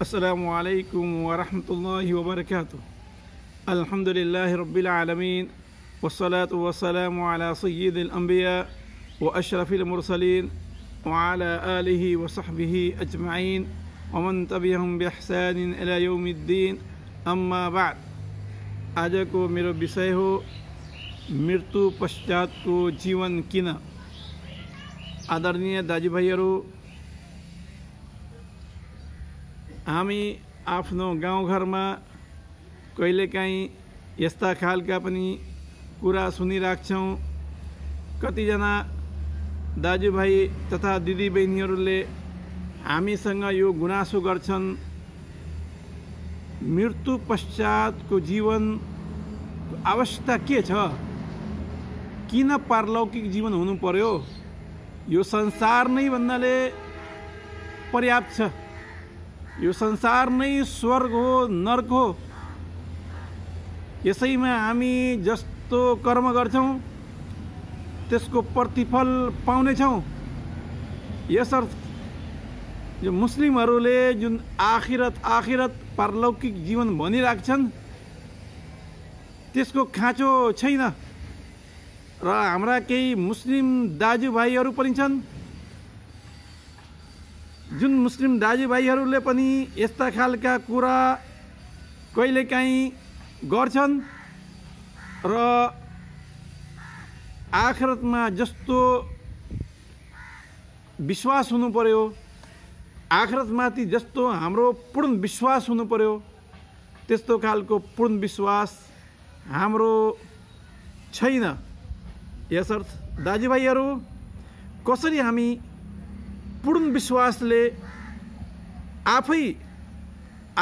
السلام عليكم ورحمة الله وبركاته الحمد لله رب العالمين والصلاة والسلام على سيد الأنبياء وأشرف المرسلين وعلى آله وصحبه أجمعين ومن تبعهم بإحسان إلى يوم الدين أما بعد أجاكو ميرو بسيهو ميرتو मृत्यु جيوان كنا أدرنية داجي दाजुभाइहरू हामी आफ्नो गाउँघरमा कहिलेकाहीँ यस्ता खालका पनि कुरा सुनिराख्छौँ कतिजना दाजुभाइ तथा दिदीबहिनीहरूले हामीसँग यो गुनासो गर्छन् मृत्यु पश्चातको जीवन आवश्यकता के छ किन पारलौकिक जीवन हुनु पर्यो यो संसार नै भन्नाले पर्याप्त छ यो संसार नै स्वर्ग हो नर्क हो यसैमा हामी जस्तो कर्म गर्छौँ त्यसको प्रतिफल पाउनेछौँ यसर्थ यो मुस्लिमहरूले जुन आखिरत आखिरत पारलौकिक जीवन छन् त्यसको खाँचो छैन र हाम्रा केही मुस्लिम दाजुभाइहरू पनि छन् जुन मुस्लिम दाजुभाइहरूले पनि यस्ता खालका कुरा कहिलेकाहीँ गर्छन् र आखरतमा जस्तो विश्वास हुनु पर्यो आखरतमाथि जस्तो हाम्रो पूर्ण विश्वास हुनु पर्यो त्यस्तो खालको पूर्ण विश्वास हाम्रो छैन यसर्थ दाजुभाइहरू कसरी हामी पूर्ण विश्वासले आफै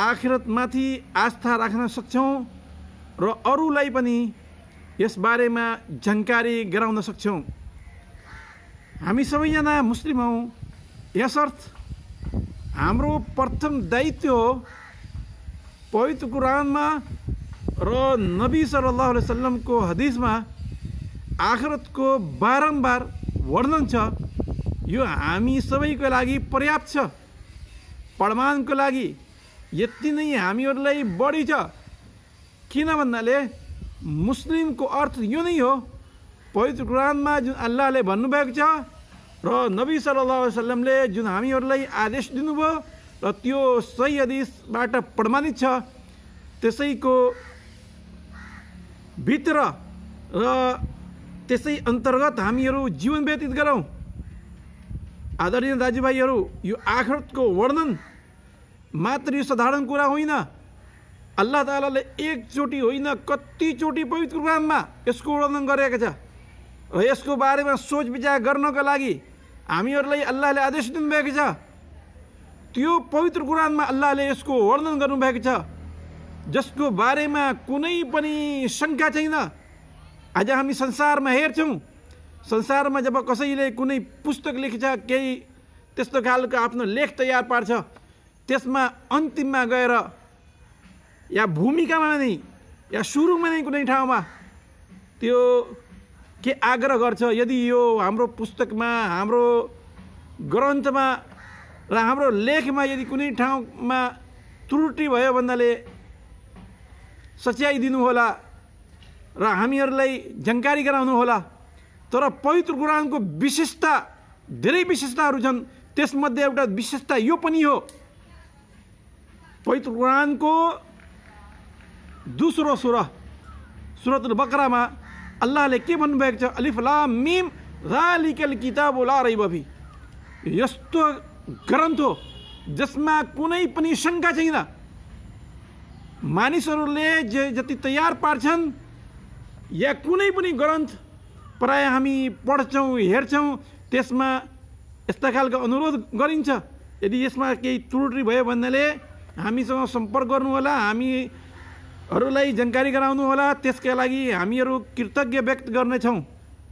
आखिरतमाथि आस्था राख्न सक्छौँ र अरूलाई पनि यसबारेमा जानकारी गराउन सक्छौँ हामी सबैजना मुस्लिम हौ यसर्थ हाम्रो प्रथम दायित्व हो पवित्र कुरानमा र नबी सल्लाह आलसलमको हदिसमा आखरतको बारम्बार वर्णन छ यो हामी सबैको लागि पर्याप्त छ प्रमाणको लागि यति नै हामीहरूलाई बढी छ किन भन्नाले मुस्लिमको अर्थ यो नै हो पवित्र कुरानमा जुन अल्लाहले भन्नुभएको छ र नबी सल्लाह अलैहि जुन हामीहरूलाई आदेश दिनुभयो र त्यो सही आदेशबाट प्रमाणित छ त्यसैको भित्र र त्यसै अन्तर्गत हामीहरू जीवन व्यतीत गरौँ आदरणीय दाजू भाई आखरत को वर्णन मात्र यो साधारण कुरा होना अल्लाह चोटी होना कति चोटी पवित्र में इसको वर्णन कर इसको बारे में सोच विचार गर्नको लागि अल्लाह अल्लाहले आदेश दूध छ त्यो पवित्र अल्लाह ने इसको वर्णन कर जिसको बारे में कुछ शंका शङ्का आज आज संसार में हेर्छौँ संसारमा जब कसैले कुनै पुस्तक लेख्छ केही त्यस्तो खालको आफ्नो लेख तयार पार्छ त्यसमा अन्तिममा गएर या भूमिकामा नै या सुरुमा नै कुनै ठाउँमा त्यो के आग्रह गर्छ यदि यो हाम्रो पुस्तकमा हाम्रो ग्रन्थमा र हाम्रो लेखमा यदि कुनै ठाउँमा त्रुटि भयो भन्नाले सच्याइदिनु होला र हामीहरूलाई जानकारी गराउनु होला तर पवित्र कुरानको विशेषता धेरै विशेषताहरू छन् त्यसमध्ये एउटा विशेषता यो पनि हो पवित्र कुरानको दोस्रो सुर सुरत बकरामा अल्लाहले के भन्नुभएको छ अलिफ ला मिम रालिकल किताब ला रही यस्तो ग्रन्थ हो जसमा कुनै पनि शङ्का छैन मानिसहरूले जे जति तयार पार्छन् या कुनै पनि ग्रन्थ प्राय हामी पढ्छौँ हेर्छौँ त्यसमा यस्ता खालको अनुरोध गरिन्छ यदि यसमा केही त्रुटि भयो भन्नाले हामीसँग सम्पर्क गर्नुहोला हामीहरूलाई जानकारी गराउनु होला त्यसका लागि हामीहरू कृतज्ञ व्यक्त गर्नेछौँ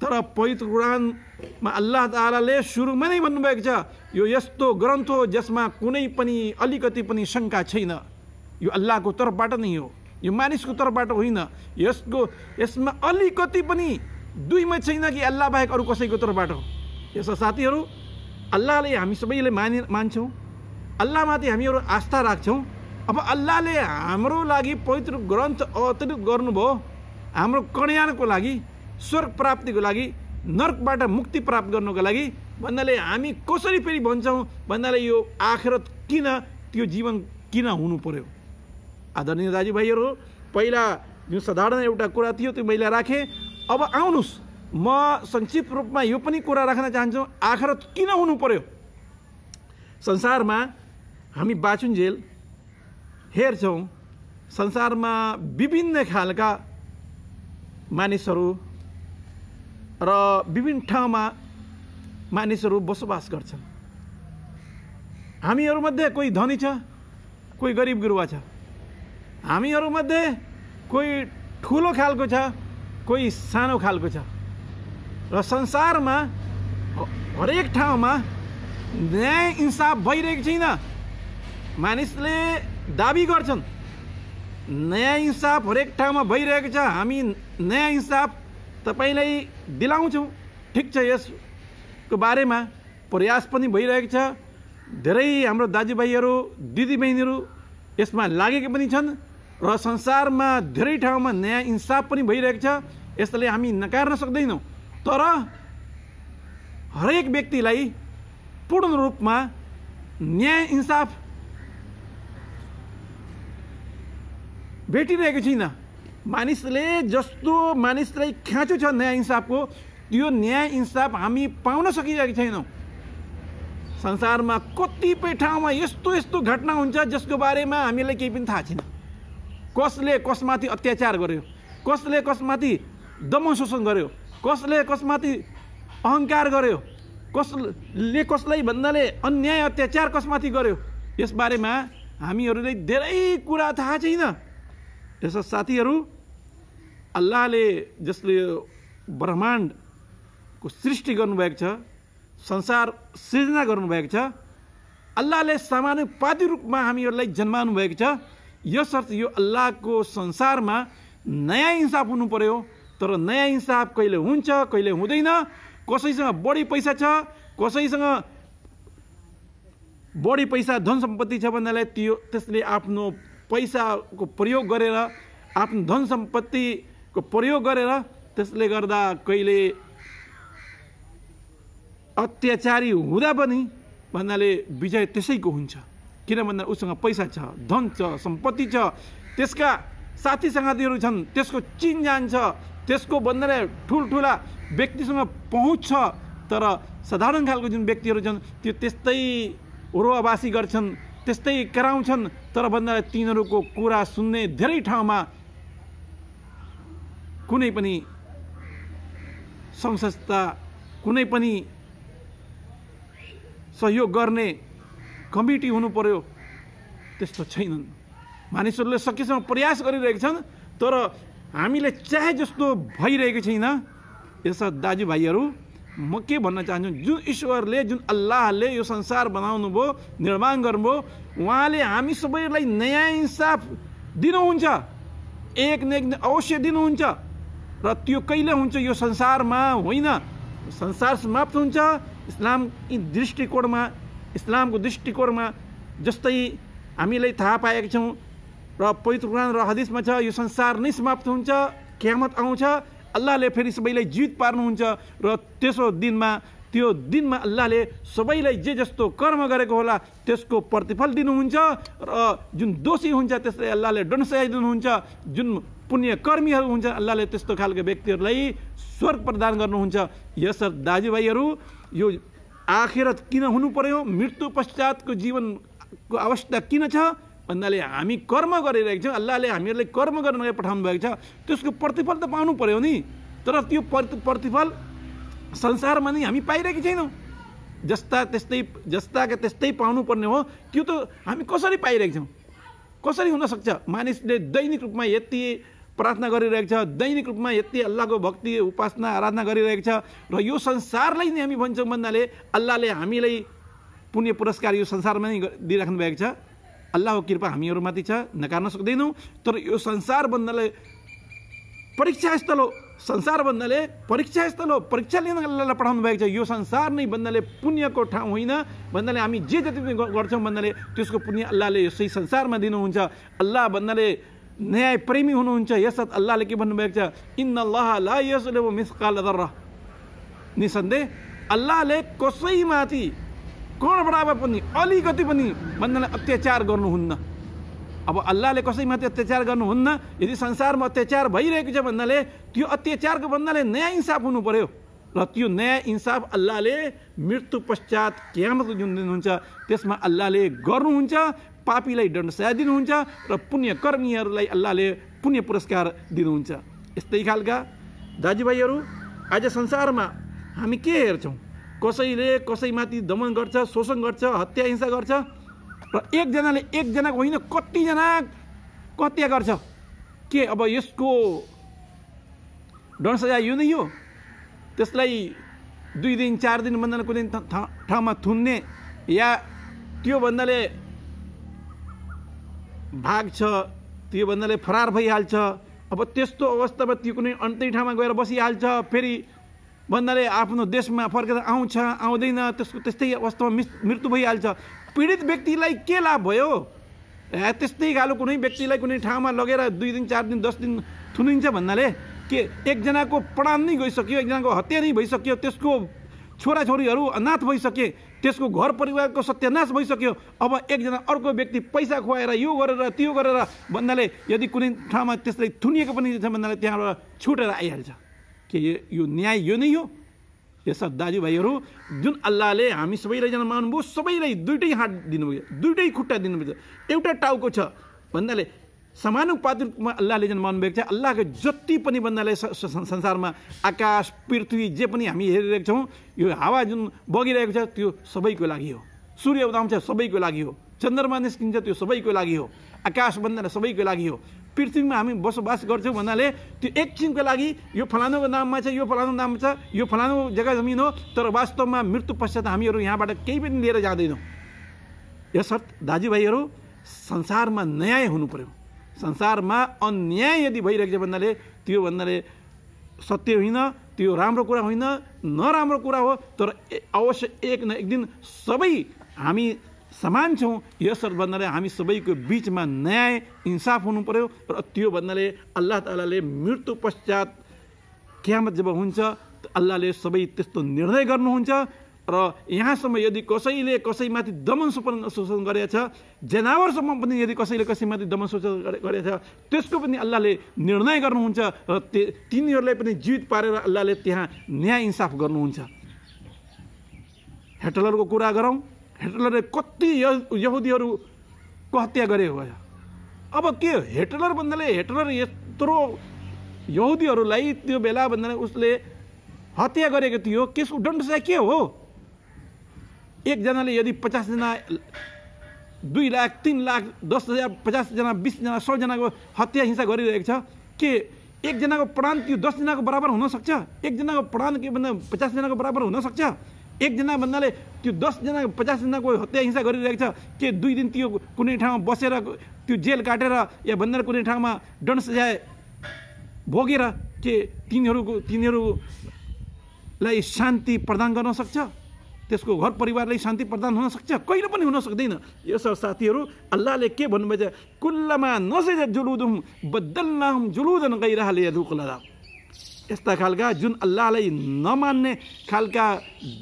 तर पवित्र कुरानमा अल्लाह तालाले सुरुमा नै भन्नुभएको छ यो यस्तो ग्रन्थ हो जसमा कुनै पनि अलिकति पनि शङ्का छैन यो अल्लाहको तर्फबाट नै हो यो मानिसको तर्फबाट होइन यसको यसमा अलिकति पनि दुईमा छैन कि अल्लाह बाहेक अरू कसैको तर्फबाट हो यस्ता साथीहरू अल्लाहले हामी सबैले मानि मान्छौँ अल्लाहमाथि हामीहरू आस्था राख्छौँ अब अल्लाहले हाम्रो लागि पवित्र ग्रन्थ अवतरित गर्नुभयो हाम्रो कल्याणको लागि स्वर्ग प्राप्तिको लागि नर्कबाट मुक्ति प्राप्त गर्नुको लागि भन्नाले हामी कसरी फेरि भन्छौँ भन्नाले यो आखरत किन त्यो जीवन किन हुनु पर्यो आदरणीय दाजुभाइहरू पहिला जुन साधारण एउटा कुरा थियो त्यो मैले राखेँ अब आउनुहोस् म संक्षिप्त रूपमा यो पनि कुरा राख्न चाहन्छु आखर किन हुनु पर्यो संसारमा हामी बाचुन्जेल हेर्छौँ संसारमा विभिन्न खालका मानिसहरू र विभिन्न ठाउँमा मानिसहरू बसोबास गर्छन् हामीहरूमध्ये कोही धनी छ कोही गरिब गुरुवा छ हामीहरूमध्ये कोही ठुलो खालको छ कोही सानो खालको छ र संसारमा हरेक ठाउँमा न्याय इन्साफ भइरहेको छैन मानिसले दाबी गर्छन् न्याय इन्साफ हरेक ठाउँमा भइरहेको छ हामी न्याय इन्साफ तपाईँलाई दिलाउँछौँ ठिक छ यसको बारेमा प्रयास पनि भइरहेको छ धेरै हाम्रो दाजुभाइहरू दिदीबहिनीहरू यसमा लागेको पनि छन् र संसारमा धेरै ठाउँमा नयाँ इन्साफ पनि भइरहेको छ यसले हामी नकार्न सक्दैनौँ तर हरेक व्यक्तिलाई पूर्ण रूपमा न्याय इन्साफ भेटिरहेको छैन मानिसले जस्तो मानिसलाई खाँचो छ न्याय इन्साफको त्यो न्याय इन्साफ हामी पाउन सकिरहेको छैनौँ संसारमा कतिपय ठाउँमा यस्तो यस्तो घटना हुन्छ जसको बारेमा हामीलाई केही पनि थाहा छैन कसले कसमाथि अत्याचार गर्यो कसले कसमाथि दमन शोषण गर्यो कसले कसमाथि अहङ्कार गर्यो कसले कसलाई भन्नाले अन्याय अत्याचार कसमाथि गर्यो यसबारेमा हामीहरूले धेरै कुरा थाहा छैन यस साथीहरू अल्लाहले जसले ब्रह्माण्डको सृष्टि गर्नुभएको छ संसार सृजना गर्नुभएको छ अल्लाहले सामानुपाती रूपमा हामीहरूलाई जन्माउनु भएको छ यसर्थ यो अल्लाहको संसारमा नयाँ इन्साफ हुनु पर्यो तर नयाँ इन्साफ कहिले हुन्छ कहिले हुँदैन कसैसँग बढी पैसा छ कसैसँग बढी पैसा धन सम्पत्ति छ भन्नाले त्यो त्यसले आफ्नो पैसाको प्रयोग गरेर आफ्नो धन सम्पत्तिको प्रयोग गरेर त्यसले गर्दा कहिले अत्याचारी हुँदा पनि भन्नाले विजय त्यसैको हुन्छ किन भन्दा उसँग पैसा छ धन छ सम्पत्ति छ त्यसका साथी सङ्गतिहरू छन् त्यसको चिनजान जान्छ त्यसको भन्दा ठुल्ठुला व्यक्तिसँग पहुँच छ तर साधारण खालको जुन व्यक्तिहरू छन् त्यो त्यस्तै रोवासी गर्छन् त्यस्तै कराउँछन् तर भन्दा तिनीहरूको कुरा सुन्ने धेरै ठाउँमा कुनै पनि संस्था कुनै पनि सहयोग गर्ने कमिटी हुनु पर्यो त्यस्तो छैनन् मानिसहरूले सकेसम्म प्रयास गरिरहेका छन् तर हामीले चाहे जस्तो भइरहेको छैन यस्ता दाजुभाइहरू म के भन्न चाहन्छु जुन ईश्वरले जुन अल्लाहले यो संसार बनाउनु भयो निर्माण गर्नुभयो उहाँले हामी सबैलाई नयाँ इन्साफ दिनुहुन्छ एक न एक अवश्य दिनुहुन्छ र त्यो कहिले हुन्छ यो संसारमा होइन संसार समाप्त हुन्छ इस्लाम दृष्टिकोणमा इस्लामको दृष्टिकोणमा जस्तै हामीलाई थाहा पाएका छौँ र पवित्र कुरान र हदिसमा छ यो संसार नै समाप्त हुन्छ क्यामत आउँछ अल्लाहले फेरि सबैलाई जित पार्नुहुन्छ र त्यसो दिनमा त्यो दिनमा अल्लाहले सबैलाई जे जस्तो कर्म गरेको होला त्यसको प्रतिफल दिनुहुन्छ र जुन दोषी हुन्छ त्यसलाई अल्लाहले डन्साइदिनुहुन्छ जुन पुण्यकर्मीहरू हुन्छ अल्लाहले त्यस्तो खालको व्यक्तिहरूलाई स्वर्ग प्रदान गर्नुहुन्छ यसर्थ दाजुभाइहरू यो आखिरत किन हुनु पर्यो मृत्यु पश्चातको जीवनको अवस्था किन छ भन्नाले हामी कर्म गरिरहेको छौँ अल्लाहले हामीहरूलाई कर्म गर्न पठाउनु भएको छ त्यसको प्रतिफल त पाउनु पर्यो नि तर त्यो प्रतिफल संसारमा नै हामी पाइरहेकी छैनौँ जस्ता त्यस्तै जस्ताका त्यस्तै पाउनुपर्ने हो त्यो त हामी कसरी पाइरहेको छौँ कसरी हुनसक्छ मानिसले दैनिक रूपमा यति प्रार्थना गरिरहेको छ दैनिक रूपमा यति अल्लाहको भक्ति उपासना आराधना गरिरहेको छ र यो संसारलाई नै हामी भन्छौँ भन्नाले अल्लाहले हामीलाई पुण्य पुरस्कार यो संसारमा नै दिइराख्नु भएको छ अल्लाहको कृपा हामीहरूमाथि छ नकार्न सक्दैनौँ तर यो संसार भन्नाले परीक्षा स्थल हो संसार भन्नाले परीक्षा स्थल हो परीक्षा लिन अल्लाहलाई पठाउनु भएको छ यो संसार नै भन्नाले पुण्यको ठाउँ होइन भन्नाले हामी जे जति पनि गर्छौँ भन्नाले त्यसको पुण्य अल्लाहले सही संसारमा दिनुहुन्छ अल्लाह भन्नाले न्यायप्रेमी हुनुहुन्छ यसर्थ अल्लाहले के भन्नुभएको छ इन अल्लाह ला यसले मिसकाल दर्र निसन्देह अल्लाहले कसैमाथि कण बराबर पनि अलिकति पनि भन्नाले अत्याचार गर्नुहुन्न अब अल्लाहले कसैमाथि अत्याचार गर्नुहुन्न यदि संसारमा अत्याचार भइरहेको छ भन्नाले त्यो अत्याचारको भन्नाले नयाँ इन्साफ हुनु पर्यो र त्यो नयाँ इन्साफ अल्लाहले मृत्यु पश्चात क्यामत जुन दिनुहुन्छ त्यसमा अल्लाहले गर्नुहुन्छ पापीलाई दण्ड सजाय दिनुहुन्छ र पुण्यकर्मीहरूलाई अल्लाहले पुण्य पुरस्कार दिनुहुन्छ यस्तै खालका दाजुभाइहरू आज संसारमा हामी के हेर्छौँ कसैले कसैमाथि दमन गर्छ शोषण गर्छ हत्या हिंसा गर्छ र एकजनाले एकजनाको होइन कतिजना हत्या गर्छ के अब यसको दण्ड सजाय यो नै हो त्यसलाई दुई दिन चार दिन भन्दा कुनै ठाउँमा थुन्ने या त्यो भन्दाले भाग छ त्यो भन्नाले फरार भइहाल्छ अब त्यस्तो अवस्थामा त्यो कुनै अन्तै ठाउँमा गएर बसिहाल्छ फेरि भन्नाले आफ्नो देशमा फर्केर आउँछ आउँदैन त्यसको त्यस्तै अवस्थामा मिस मृत्यु भइहाल्छ पीडित व्यक्तिलाई के लाभ भयो त्यस्तै खालो कुनै व्यक्तिलाई कुनै ठाउँमा लगेर दुई दिन चार दिन दस दिन थुनिन्छ भन्नाले के एकजनाको प्राण नै गइसक्यो एकजनाको हत्या नै भइसक्यो त्यसको छोराछोरीहरू अनाथ भइसके त्यसको घर परिवारको सत्यानाश भइसक्यो अब एकजना अर्को व्यक्ति पैसा खुवाएर यो गरेर त्यो गरेर भन्नाले यदि कुनै ठाउँमा त्यसलाई थुनिएको पनि छ भन्नाले त्यहाँबाट छुटेर आइहाल्छ के यो न्याय यो नै हो यस दाजुभाइहरू जुन अल्लाहले हामी सबैलाई जान मान्नुभयो सबैलाई दुइटै हात दिनुभयो दुइटै खुट्टा दिनुभयो एउटा टाउको छ भन्नाले समानुपाति रूपमा अल्लाहले जुन भएको छ अल्लाहको जति पनि बन्दाले संसारमा आकाश पृथ्वी जे पनि हामी हेरिरहेको छौँ यो हावा जुन बगिरहेको छ त्यो सबैको लागि हो सूर्य उदाउँछ सबैको लागि हो चन्द्रमा निस्किन्छ त्यो सबैको लागि हो आकाश बन्दा सबैको लागि हो पृथ्वीमा हामी बसोबास गर्छौँ भन्नाले त्यो एकछिनको लागि यो फलानुको नाममा छ यो फलानु नाममा छ यो फलानु जग्गा जमिन हो तर वास्तवमा मृत्यु पश्चात हामीहरू यहाँबाट केही पनि लिएर जाँदैनौँ यसर्थ दाजुभाइहरू संसारमा न्याय हुनु पऱ्यो संसारमा अन्याय यदि भइरहेको छ भन्नाले त्यो भन्नाले सत्य होइन त्यो राम्रो कुरा होइन नराम्रो कुरा हो तर अवश्य एक न एक दिन सबै हामी समान छौँ यसर्थ भन्नाले हामी सबैको बिचमा न्याय इन्साफ हुनु पर्यो र त्यो भन्नाले अल्लाह तालाले मृत्यु पश्चात क्यामत जब हुन्छ अल्लाहले सबै त्यस्तो निर्णय गर्नुहुन्छ र यहाँसम्म यदि कसैले कसैमाथि दमन शोषण शोषण गरेछ जनावरसम्म पनि यदि कसैले कसैमाथि दमन शोषण गरेछ त्यसको पनि अल्लाहले निर्णय गर्नुहुन्छ र तिनीहरूलाई पनि जीवित पारेर अल्लाहले त्यहाँ न्याय इन्साफ गर्नुहुन्छ हेटलरको कुरा गरौँ हेटलरले कति यहुदीहरूको हत्या गरे हो अब के हेटलर भन्नाले हेटलर यत्रो यहुदीहरूलाई त्यो बेला भन्दा उसले हत्या गरेको थियो केस डन्डसा के हो एकजनाले यदि पचासजना दुई लाख तिन लाख दस हजार पचासजना बिसजना सयजनाको हत्या हिंसा गरिरहेको छ के एकजनाको प्राण त्यो दसजनाको बराबर हुनसक्छ एकजनाको प्राण के भन्दा पचासजनाको बराबर हुनसक्छ एकजना भन्नाले त्यो दसजना पचासजनाको हत्या हिंसा गरिरहेको छ के दुई दिन त्यो कुनै ठाउँमा बसेर त्यो जेल काटेर या भन्दा कुनै ठाउँमा दण्ड सजाय भोगेर के तिनीहरूको तिनीहरूलाई शान्ति प्रदान गर्न सक्छ त्यसको घर परिवारलाई शान्ति प्रदान हुन सक्छ कहिले पनि हुन सक्दैन यो सब साथीहरू अल्लाहले के भन्नुभएछ छ कुल्लमा नसैजा जुलुदुम बदल्लाम जुलुदन गइरहले रुकुला यस्ता खालका जुन अल्लाहलाई नमान्ने खालका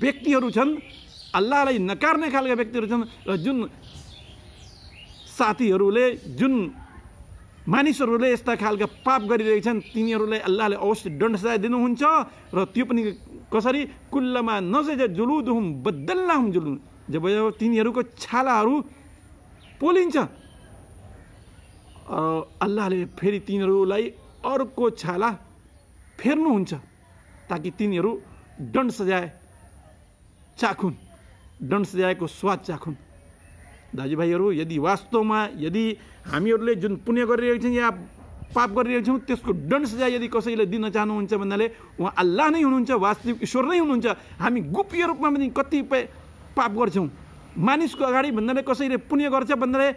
व्यक्तिहरू छन् अल्लाहलाई नकार्ने खालका व्यक्तिहरू छन् र जुन साथीहरूले जुन मानिसहरूले यस्ता खालका पाप गरिरहेका छन् तिनीहरूलाई अल्लाहले अवश्य दण्ड सजाय दिनुहुन्छ र त्यो पनि कसरी कुल्लमा नजजा जुलुदुहुम बदल्लाहुम जुलु जब तिनीहरूको छालाहरू पोलिन्छ अल्लाहले फेरि तिनीहरूलाई अर्को छाला फेर्नुहुन्छ ताकि तिनीहरू डन्ड सजाए चाखुन् डन्ड सजाएको स्वाद चाखुन् दाजुभाइहरू यदि वास्तवमा यदि हामीहरूले जुन पुण्य गरिरहेको छौँ या पाप गरिरहेको छौँ त्यसको दण्ड सजाय यदि कसैले दिन चाहनुहुन्छ भन्नाले उहाँ अल्लाह नै हुनुहुन्छ वास्तविक ईश्वर नै हुनुहुन्छ हामी गुप्य रूपमा पनि कतिपय पाप गर्छौँ मानिसको अगाडि भन्नाले कसैले पुण्य गर्छ भन्नाले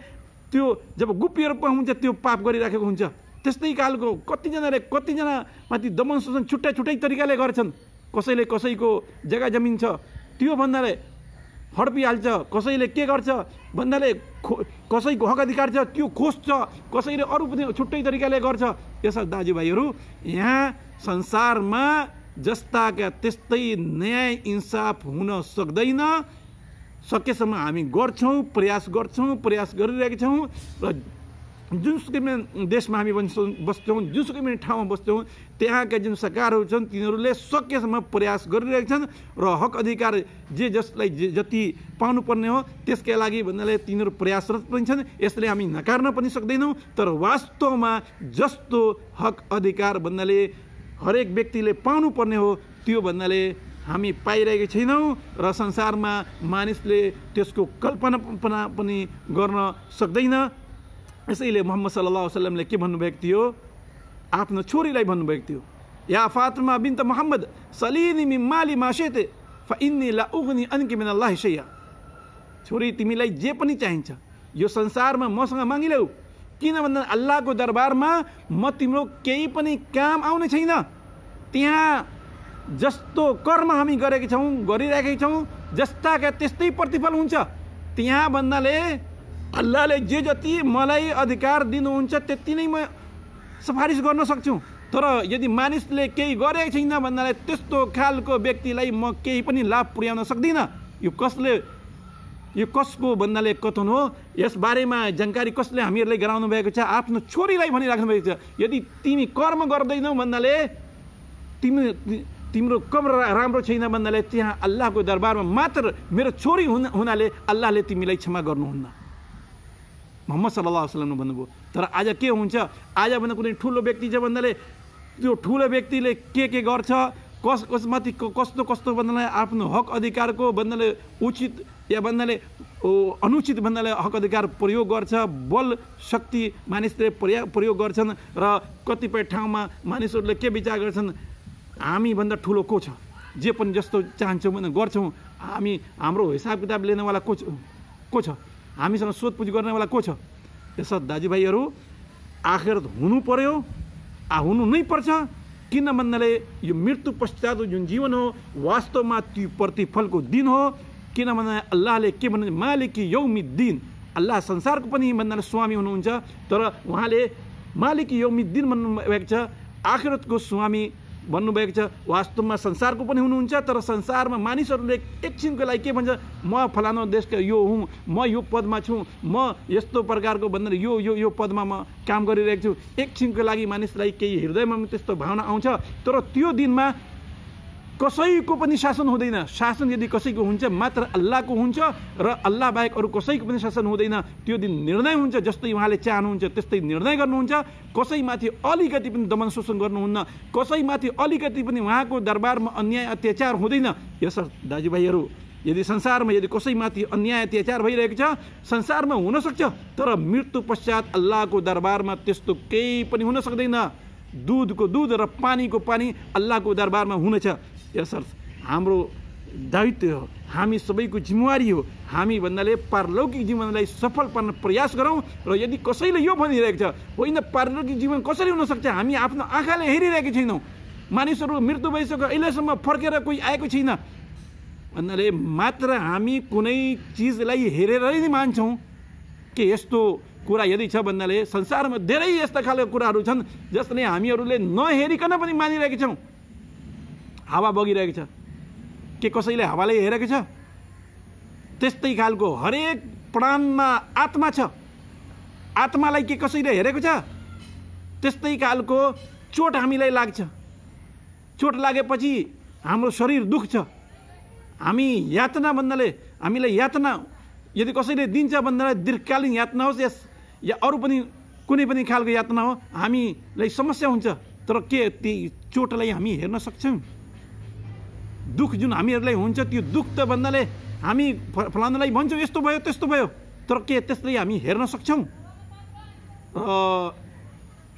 त्यो जब गुप्य रूपमा हुन्छ त्यो पाप गरिराखेको हुन्छ त्यस्तै खालको कतिजनाले कतिजना माथि दमन शोषण छुट्टै छुट्टै तरिकाले गर्छन् कसैले कसैको जग्गा जमिन छ त्यो भन्नाले हड्पिहाल्छ कसैले के गर्छ भन्नाले खो कसैको हक अधिकार छ त्यो खोज्छ कसैले अरू पनि छुट्टै तरिकाले गर्छ यसर्थ दाजुभाइहरू यहाँ संसारमा जस्ताका त्यस्तै न्याय इन्साफ हुन सक्दैन सकेसम्म हामी गर्छौँ प्रयास गर्छौँ प्रयास गरिरहेका छौँ र जुनसुकै जुनसुकैमा देशमा हामी बन्छौँ जुनसुकै जुनसुकैमा ठाउँमा बस्थ्यौँ त्यहाँका जुन सरकारहरू छन् तिनीहरूले सकेसम्म प्रयास गरिरहेका छन् र हक अधिकार जे जसलाई जे जति पाउनुपर्ने हो त्यसका लागि भन्नाले तिनीहरू प्रयासरत पनि छन् यसले हामी नकार्न पनि सक्दैनौँ तर वास्तवमा जस्तो हक अधिकार भन्नाले हरेक व्यक्तिले पाउनुपर्ने हो त्यो भन्नाले हामी पाइरहेका छैनौँ र संसारमा मानिसले त्यसको कल्पना पनि गर्न सक्दैन यसैले मोहम्मद सल्लाह वसलमले के भन्नुभएको थियो आफ्नो छोरीलाई भन्नुभएको थियो या फातमा बिन्त मोहम्मद सलिनी मिम्माली मासेते फइन्नी ला उग्नी अन्की मिन अल्लाह सैया छोरी तिमीलाई जे पनि चाहिन्छ यो संसारमा मसँग मागिल्याउ किन अल्लाहको दरबारमा म तिम्रो केही पनि काम आउने छैन त्यहाँ जस्तो कर्म हामी गरेका छौँ गरिरहेकै छौँ जस्ताका त्यस्तै प्रतिफल हुन्छ त्यहाँ भन्नाले अल्लाहले जे जति मलाई अधिकार दिनुहुन्छ त्यति नै म सिफारिस गर्न सक्छु तर यदि मानिसले केही गरेको छैन भन्नाले त्यस्तो खालको व्यक्तिलाई म केही पनि लाभ पुर्याउन सक्दिनँ यो कसले यो कसको भन्नाले कथन हो यस बारेमा जानकारी कसले हामीहरूले गराउनु भएको छ आफ्नो छोरीलाई भनिराख्नु भएको छ यदि तिमी कर्म गर्दैनौ भन्नाले तिमी तिम्रो कम राम्रो छैन भन्नाले त्यहाँ अल्लाहको दरबारमा मात्र मेरो छोरी हुन हुनाले अल्लाहले तिमीलाई क्षमा गर्नुहुन्न मोहम्मद सल्लाह वसलमले भन्नुभयो तर आज के हुन्छ आजभन्दा कुनै ठुलो व्यक्ति छ भन्दाले त्यो ठुलो व्यक्तिले के के गर्छ कस कसमाथि कस्तो कस्तो भन्दाले आफ्नो हक अधिकारको भन्दाले उचित या भन्दाले अनुचित भन्दाले हक अधिकार प्रयोग गर्छ बल शक्ति मानिसले प्रया प्रयोग गर्छन् र कतिपय ठाउँमा मानिसहरूले के विचार गर्छन् हामीभन्दा ठुलो को छ जे पनि जस्तो चाहन्छौँ भने गर्छौँ हामी हाम्रो हिसाब किताब लिनेवाला को को छ हामीसँग सोधपुछ गर्नेवाला को छ यसो दाजुभाइहरू आखिरत हुनु पर्यो आ हुनु नै पर्छ किन भन्नाले यो मृत्यु पश्चात जुन जीवन हो वास्तवमा त्यो प्रतिफलको दिन हो किन भन्दा अल्लाहले के भन्नु मालिकी दिन अल्लाह संसारको पनि भन्नाले स्वामी हुनुहुन्छ तर उहाँले मालिकी भन्नु भन्नुभएको छ आखिरतको स्वामी भन्नुभएको छ वास्तवमा संसारको पनि हुनुहुन्छ तर संसारमा मानिसहरूले एकछिनको लागि के भन्छ म फलानो देशको यो हुँ म यो पदमा छु म यस्तो प्रकारको भन्दा यो यो यो पदमा म काम गरिरहेको छु एकछिनको लागि मानिसलाई केही हृदयमा त्यस्तो भावना आउँछ तर त्यो दिनमा कसैको पनि शासन हुँदैन शासन यदि कसैको हुन्छ मात्र अल्लाहको हुन्छ र अल्लाह बाहेक अरू कसैको पनि शासन हुँदैन त्यो दिन निर्णय हुन्छ जस्तै उहाँले चाहनुहुन्छ त्यस्तै निर्णय गर्नुहुन्छ कसैमाथि अलिकति पनि दमन शोषण गर्नुहुन्न कसैमाथि अलिकति पनि उहाँको दरबारमा अन्याय अत्याचार हुँदैन यस दाजुभाइहरू यदि संसारमा यदि कसैमाथि अन्याय अत्याचार भइरहेको छ संसारमा हुनसक्छ तर मृत्यु पश्चात अल्लाहको दरबारमा त्यस्तो केही पनि हुन सक्दैन दुधको दुध र पानीको पानी अल्लाहको दरबारमा हुनेछ यसर्थ हाम्रो दायित्व हो हामी सबैको जिम्मेवारी हो हामी भन्नाले पारलौकिक जीवनलाई सफल पार्न प्रयास गरौँ र यदि कसैले यो भनिरहेको छ होइन पारलौकिक जीवन कसरी हुनसक्छ हामी आफ्नो आँखाले हेरिरहेको छैनौँ मानिसहरू मृत्यु भइसक्यो अहिलेसम्म फर्केर कोही आएको छैन भन्नाले मात्र हामी कुनै चिजलाई हेरेरै नै मान्छौँ के यस्तो कुरा यदि छ भन्नाले संसारमा धेरै यस्ता खालको कुराहरू छन् जसले हामीहरूले नहेरिकन पनि मानिरहेका छौँ हावा बगिरहेको छ के कसैले हावाले हेरेको छ त्यस्तै खालको हरेक प्राणमा आत्मा छ आत्मालाई के कसैले हेरेको छ त्यस्तै खालको चोट हामीलाई लाग्छ चोट लागेपछि हाम्रो शरीर दुख्छ हामी यातना भन्नाले हामीलाई यातना यदि कसैले दिन्छ भन्दा दीर्घकालीन यातना होस् यस या अरू पनि कुनै पनि खालको यातना हो हामीलाई समस्या हुन्छ तर के ती चोटलाई हामी हेर्न सक्छौँ दुःख जुन हामीहरूलाई हुन्छ त्यो दुःख त भन्नाले हामी फलानालाई भन्छौँ यस्तो भयो त्यस्तो भयो तर के त्यसलाई हामी हेर्न सक्छौँ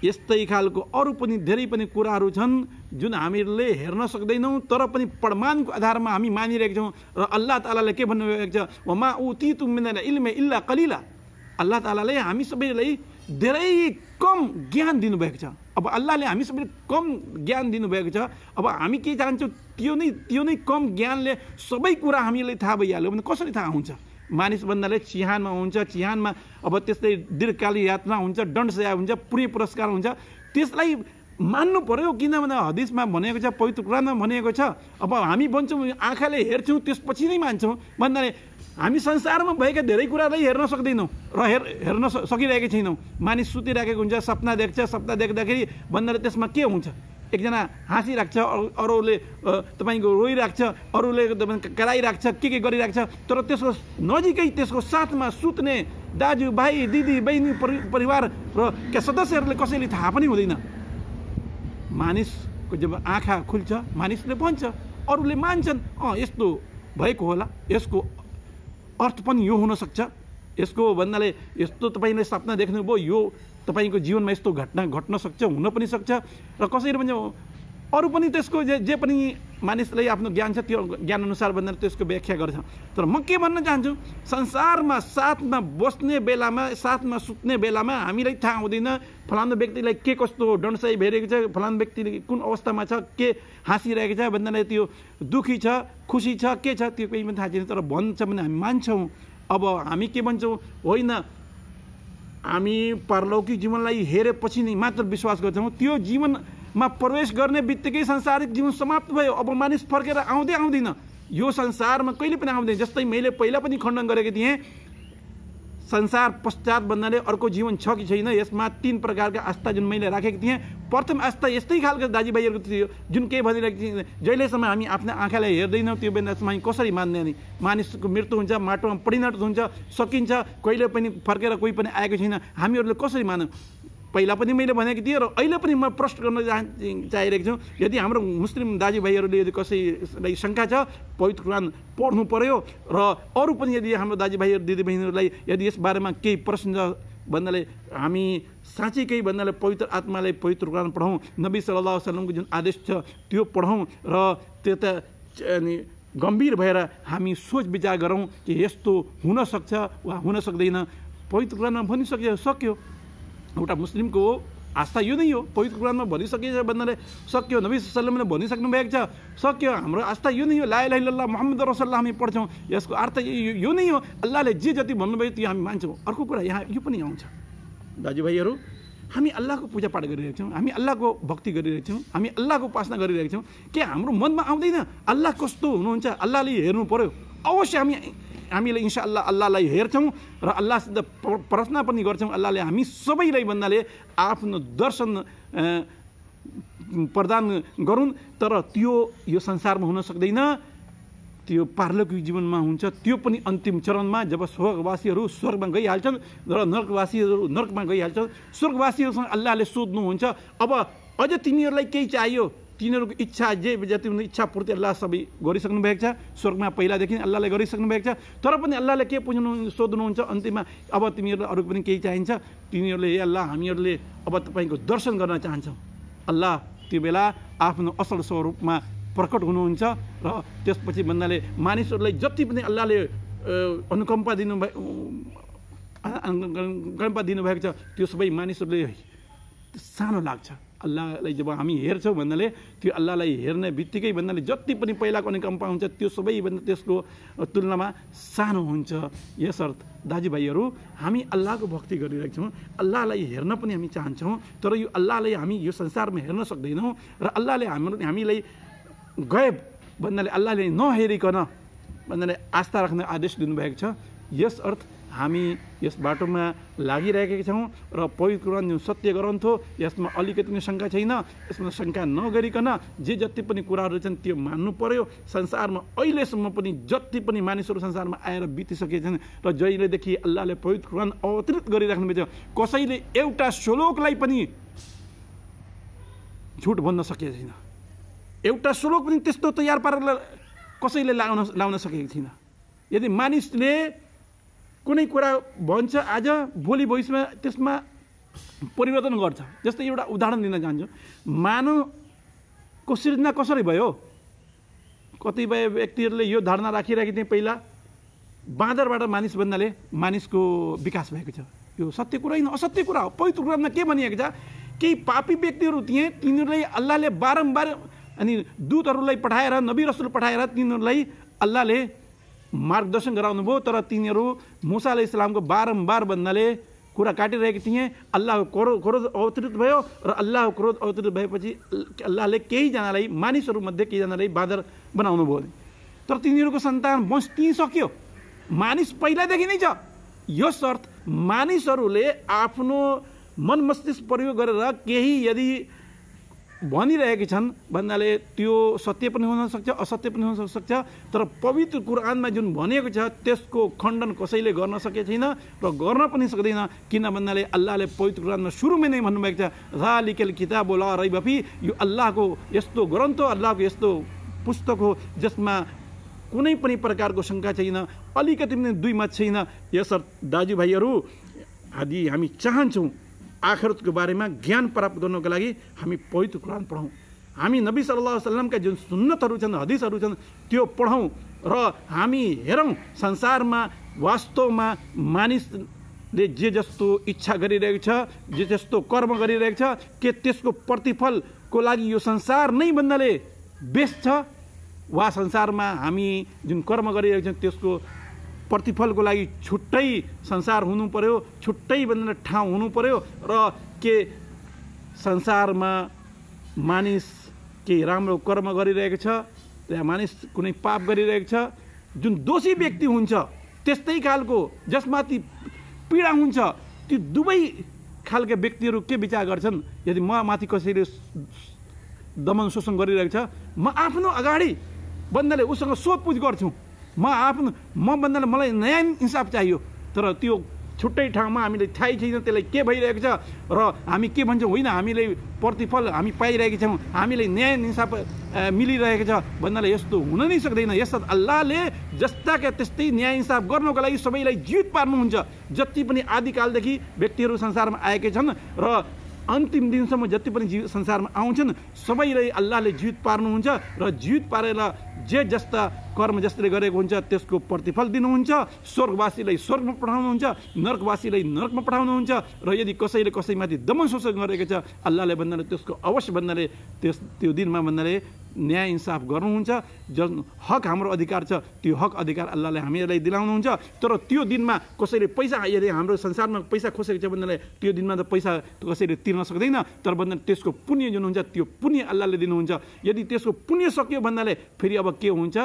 यस्तै खालको अरू पनि धेरै पनि कुराहरू छन् जुन हामीहरूले हेर्न सक्दैनौँ तर पनि प्रमाणको आधारमा हामी मानिरहेको छौँ र अल्लाह तालाले के भन्नुभएको छ वमा ऊ ती तुम इल्मे इल्ला कलिला अल्लाह तालाले हामी सबैलाई धेरै कम ज्ञान दिनुभएको छ अब अल्लाहले हामी सबैले कम ज्ञान दिनुभएको छ अब हामी के चाहन्छौँ त्यो नै त्यो नै कम ज्ञानले सबै कुरा हामीलाई थाहा भइहाल्यो भने कसरी थाहा हुन्छ मानिस भन्नाले चिहानमा हुन्छ चिहानमा अब त्यस्तै दीर्घकालीन यात्रा हुन्छ दण्डसया हुन्छ पुरै पुरस्कार हुन्छ त्यसलाई मान्नु पऱ्यो किनभने हदिसमा भनेको छ पवित्र कुरामा भनेको छ अब हामी भन्छौँ आँखाले हेर्छौँ त्यसपछि नै मान्छौँ भन्नाले हामी संसारमा भएका धेरै कुरालाई हेर्न सक्दैनौँ र हेर हेर्न सकिरहेकै छैनौँ मानिस सुतिरहेको हुन्छ सपना देख्छ सपना देख्दाखेरि भन्दा त्यसमा के हुन्छ एकजना हाँसिराख्छ अरूले तपाईँको रोइराख्छ अरूले कराइराख्छ के के गरिराख्छ तर त्यसको नजिकै त्यसको साथमा सुत्ने दाजु भाइ दिदी बहिनी परि परिवार र क्या सदस्यहरूले कसैले थाहा पनि हुँदैन मानिसको जब आँखा खुल्छ मानिसले भन्छ अरूले मान्छन् अँ यस्तो भएको होला यसको अर्थ पनि यो हुनसक्छ यसको भन्नाले यस्तो तपाईँले सपना देख्नुभयो यो तपाईँको जीवनमा यस्तो घटना घट्न सक्छ हुन पनि सक्छ र कसरी पनि अरू पनि त्यसको जे जे पनि मानिसलाई आफ्नो ज्ञान छ त्यो ज्ञानअनुसार भनेर त्यसको व्याख्या गर्छ तर म के भन्न चाहन्छु संसारमा साथमा बस्ने बेलामा साथमा सुत्ने बेलामा हामीलाई थाहा हुँदैन फलानु व्यक्तिलाई के कस्तो डन्साइ भेरेको छ फलानु व्यक्ति कुन अवस्थामा छ के हाँसिरहेको छ भन्नाले त्यो दुःखी छ खुसी छ के छ त्यो केही पनि थाहा छैन तर भन्छ भने हामी मान्छौँ अब हामी के भन्छौँ होइन हामी पारलौकिक जीवनलाई हेरेपछि नै मात्र विश्वास गर्छौँ त्यो जीवन मा प्रवेश गर्ने बित्तिकै संसारिक जीवन समाप्त भयो अब मानिस फर्केर आउँदै आउँदिन यो संसारमा कहिले पनि आउँदैन जस्तै मैले पहिला पनि खण्डन गरेको थिएँ संसार पश्चात भन्नाले अर्को जीवन छ कि छैन यसमा तिन प्रकारका आस्था जुन मैले राखेको थिएँ प्रथम आस्था यस्तै खालको दाजुभाइहरूको थियो जुन केही भनिरहेको थिएँ जहिलेसम्म हामी आफ्नो आँखालाई हेर्दैनौँ त्यो बेलासम्म हामी कसरी मान्ने अनि मानिसको मृत्यु हुन्छ माटोमा परिणत हुन्छ सकिन्छ कहिले पनि फर्केर कोही पनि आएको छैन हामीहरूले कसरी मानौँ पहिला पनि मैले भनेको थिएँ र अहिले पनि म प्रश्न गर्न चाह चाहिरहेको छु यदि हाम्रो मुस्लिम दाजुभाइहरूले यदि कसैलाई शङ्का छ पवित्र कुरान पढ्नु पऱ्यो र अरू पनि यदि हाम्रो दाजुभाइहरू दिदीबहिनीहरूलाई यदि यस बारेमा केही प्रश्न छ भन्नाले हामी साँच्चै केही भन्नाले पवित्र आत्मालाई पवित्र कुरान पढौँ नबी सल्लाह सल्लमको जुन आदेश छ त्यो पढौँ र त्यता अनि गम्भीर भएर हामी सोच विचार गरौँ कि यस्तो हुनसक्छ वा हुन सक्दैन पवित्र कुरानमा भनिसक्यो सक्यो एउटा मुस्लिमको आस्था यो नै हो पवित्र कुरानमा भनिसकिन्छ भन्नाले सक्यो नबी सल्लामले भनिसक्नु भएको छ सक्यो हाम्रो आस्था यो नै हो ला लल्ला मोहम्मद रसल्ला हामी पढ्छौँ यसको अर्थ यो नै हो अल्लाहले जे जति भन्नुभयो त्यो हामी मान्छौँ अर्को कुरा यहाँ यो पनि आउँछ दाजुभाइहरू हामी अल्लाहको पूजापाठ गरिरहेको छौँ हामी अल्लाहको भक्ति गरिरहेको छौँ हामी अल्लाहको उपासना गरिरहेको छौँ के हाम्रो मनमा आउँदैन अल्लाह कस्तो हुनुहुन्छ अल्लाहले हेर्नु पऱ्यो अवश्य हामी हामीले इन्साअल्लाह अल्लाहलाई हेर्छौँ र अल्लाहसित प्रार्थना पनि गर्छौँ अल्लाहले हामी सबैलाई भन्नाले आफ्नो दर्शन प्रदान गरौँ तर त्यो यो संसारमा हुन सक्दैन त्यो पार्लौकिक जीवनमा हुन्छ त्यो पनि अन्तिम चरणमा जब स्वर्गवासीहरू स्वर्गमा गइहाल्छन् र नर्कवासीहरू नर्कमा गइहाल्छन् स्वर्गवासीहरूसँग अल्लाहले सोध्नुहुन्छ अब अझ तिमीहरूलाई केही चाहियो तिनीहरूको इच्छा जे जति पनि इच्छापूर्ति अल्लाह सबै गरिसक्नु भएको छ स्वर्गमा पहिलादेखि अल्लाहले गरिसक्नु भएको छ तर पनि अल्लाहले के पुज्नु सोध्नुहुन्छ अन्तिममा अब तिमीहरूलाई अरू पनि केही चाहिन्छ तिनीहरूले हे अल्लाह हामीहरूले अब तपाईँको दर्शन गर्न चाहन्छौँ अल्लाह त्यो बेला आफ्नो असल स्वरूपमा प्रकट हुनुहुन्छ र त्यसपछि भन्नाले मानिसहरूलाई जति पनि अल्लाहले अनुकम्पा दिनु अनुकम्पा दिनुभएको छ त्यो सबै मानिसहरूले सानो लाग्छ अल्लाहलाई जब हामी हेर्छौँ भन्नाले त्यो अल्लाहलाई हेर्ने बित्तिकै भन्नाले जति पनि पहिलाको अनुकम्पा हुन्छ त्यो सबैभन्दा त्यसको तुलनामा सानो हुन्छ यसर्थ दाजुभाइहरू हामी अल्लाहको भक्ति गरिरहेको छौँ अल्लाहलाई हेर्न पनि हामी चाहन्छौँ तर यो अल्लाहलाई हामी यो संसारमा हेर्न सक्दैनौँ र अल्लाहले हाम्रो हामीलाई गैब भन्नाले अल्लाहले नहेरिकन भन्नाले आस्था राख्ने आदेश दिनुभएको छ यस अर्थ हामी यस बाटोमा लागिरहेका छौँ र पवित्र जुन सत्य ग्रन्थ यसमा अलिकति पनि शङ्का छैन यसमा शङ्का नगरिकन जे जति पनि कुराहरू छन् त्यो मान्नु पर्यो संसारमा अहिलेसम्म पनि जति पनि मानिसहरू संसारमा आएर बितिसकेका छन् र जहिलेदेखि अल्लाहले पवित्र ग्रन्थ अवतरित गरिराख्नुभएको छ कसैले एउटा श्लोकलाई पनि झुट भन्न सकेको छैन एउटा श्लोक पनि त्यस्तो तयार पारेर कसैले लाउन लाउन सकेको छैन यदि मानिसले कुनै कुरा भन्छ आज भोलि भविष्यमा त्यसमा परिवर्तन गर्छ जस्तै एउटा उदाहरण दिन चाहन्छु मानवको सृजना कसरी भयो कतिपय व्यक्तिहरूले यो धारणा राखिरहेको थिए पहिला बाँदरबाट मानिस भन्नाले मानिसको विकास भएको छ यो सत्य कुरा होइन असत्य कुरा हो पवित्र कुरामा के भनिएको छ केही पापी व्यक्तिहरू थिए तिनीहरूलाई अल्लाहले बारम्बार अनि दूतहरूलाई पठाएर नबी रसुल पठाएर तिनीहरूलाई अल्लाहले मार्गदर्शन गराउनुभयो तर तिनीहरू मुसा अल इस्लामको बारम्बार भन्नाले कुरा काटिरहेको थिएँ अल्लाहको क्रो क्रोध अवतरित भयो र अल्लाहको क्रोध अवतरित भएपछि अल्लाहले केहीजनालाई मानिसहरूमध्ये केहीजनालाई बाँदर बनाउनु भयो तर तिनीहरूको सन्तान बस्किसक्यो मानिस पहिलादेखि नै छ यो अर्थ मानिसहरूले आफ्नो मन मस्तिष्क प्रयोग गरेर केही यदि भनिरहेकी छन् भन्नाले त्यो सत्य पनि हुनसक्छ असत्य पनि हुन सक्छ तर पवित्र कुरानमा जुन भनिएको छ त्यसको खण्डन कसैले गर्न सकेको छैन र गर्न पनि सक्दैन किन भन्नाले अल्लाहले पवित्र कुरानमा सुरुमै नै भन्नुभएको छ रा लिकेल किताब ला रै बफी यो अल्लाहको यस्तो ग्रन्थ अल्लाहको यस्तो पुस्तक हो जसमा कुनै पनि प्रकारको शङ्का छैन अलिकति पनि दुई मत छैन यसर्थ दाजुभाइहरू आदि हामी चाहन्छौँ आखरतको बारेमा ज्ञान प्राप्त गर्नको लागि हामी पवित्र कुरान पढौँ हामी नबी सल्लाह सल्लामका जुन सुन्नतहरू छन् हदिसहरू छन् त्यो पढौँ र हामी हेरौँ संसारमा वास्तवमा मानिसले जे जस्तो इच्छा गरिरहेको छ जे जस्तो कर्म गरिरहेको छ के त्यसको प्रतिफलको लागि यो संसार नै भन्नाले बेस छ वा संसारमा हामी जुन कर्म गरिरहेको छौँ त्यसको प्रतिफलको लागि छुट्टै संसार हुनु पर्यो छुट्टै भनेर ठाउँ हुनु पर्यो र के संसारमा मानिस के राम्रो कर्म गरिरहेको छ या मानिस कुनै पाप गरिरहेको छ जुन दोषी व्यक्ति हुन्छ त्यस्तै खालको जसमाथि पीडा हुन्छ ती दुवै खालका व्यक्तिहरू के विचार गर्छन् यदि म माथि कसैले दमन शोषण गरिरहेको छ म आफ्नो अगाडि बन्दले उसँग सोधपुछ गर्छु म आफ्नो म भन्दा मलाई नयाँ इन्साफ चाहियो तर त्यो छुट्टै ठाउँमा हामीले थाहै छैन त्यसलाई के भइरहेको छ र हामी के भन्छौँ होइन हामीले प्रतिफल हामी पाइरहेका छौँ हामीले न्याय हिसाब मिलिरहेको छ भन्नाले यस्तो हुन नै सक्दैन यसर्थ अल्लाहले जस्ताका त्यस्तै न्याय हिसाब गर्नको लागि सबैलाई जित पार्नुहुन्छ जति पनि आदिकालदेखि व्यक्तिहरू संसारमा आएकै छन् र अन्तिम दिनसम्म जति पनि जीव संसारमा आउँछन् सबैलाई अल्लाहले जित पार्नुहुन्छ र जीवित पारेर जे जस्ता कर्म जसले गरेको हुन्छ त्यसको प्रतिफल दिनुहुन्छ स्वर्गवासीलाई स्वर्गमा पठाउनुहुन्छ नर्कवासीलाई नर्कमा पठाउनुहुन्छ र यदि कसैले कसैमाथि दमन शोषण गरेको छ अल्लाहले भन्नाले त्यसको अवश्य भन्नाले त्यस त्यो दिनमा भन्नाले न्याय इन्साफ गर्नुहुन्छ जस हक हाम्रो अधिकार छ त्यो हक अधिकार अल्लाहले हामीहरूलाई दिलाउनुहुन्छ तर त्यो दिनमा कसैले पैसा यदि हाम्रो संसारमा पैसा खोसेको छ भन्नाले त्यो दिनमा त पैसा कसैले तिर्न सक्दैन तर भन्दा त्यसको पुण्य जुन हुन्छ त्यो पुण्य अल्लाहले दिनुहुन्छ यदि त्यसको पुण्य सक्यो भन्नाले फेरि अब के हुन्छ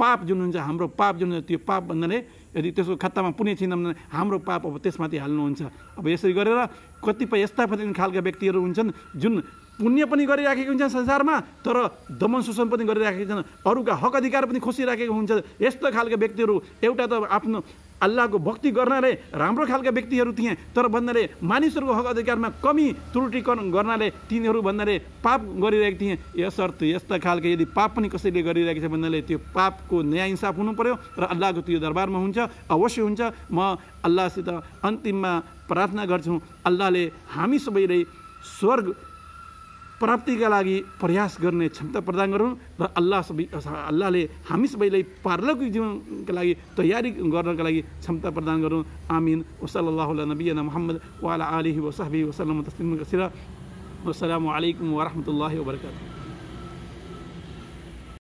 पाप जुन हुन्छ हाम्रो पाप जुन हुन्छ त्यो पाप भन्नाले यदि त्यसको खत्तामा पुण्य छैन भने हाम्रो पाप अब त्यसमाथि हाल्नुहुन्छ अब यसरी गरेर कतिपय यस्ता पनि खालका व्यक्तिहरू हुन्छन् जुन पुण्य पनि गरिराखेको हुन्छ संसारमा तर दमन शोषण पनि गरिराखेको छन् अरूका हक अधिकार पनि खोसिराखेको हुन्छ यस्तो खालका व्यक्तिहरू एउटा त आफ्नो अल्लाहको भक्ति गर्नाले राम्रो खालका व्यक्तिहरू थिए तर भन्नाले मानिसहरूको हक अधिकारमा कमी त्रुटि गर्नाले तिनीहरू भन्नाले पाप गरिरहेको थिए यसर्थ यस्ता खालको यदि पाप पनि कसैले गरिरहेको छ भन्नाले त्यो पापको नयाँ इन्साफ हुनु पऱ्यो र अल्लाहको त्यो दरबारमा हुन्छ अवश्य हुन्छ म अल्लाहसित अन्तिममा प्रार्थना गर्छु अल्लाहले हामी सबैलाई स्वर्ग प्राप्तिका लागि प्रयास गर्ने क्षमता प्रदान गरौँ र अल्लाह सबै अल्लाहले हामी सबैलाई पार्लको जीवनका लागि तयारी गर्नका लागि क्षमता प्रदान गरौँ आमिन वसल्लाह नबी मोहम्मद वाला आलिही वसहबी वसलम तस्लिम कसिरा वासलाम वालेकुम वरहमतुल्लाह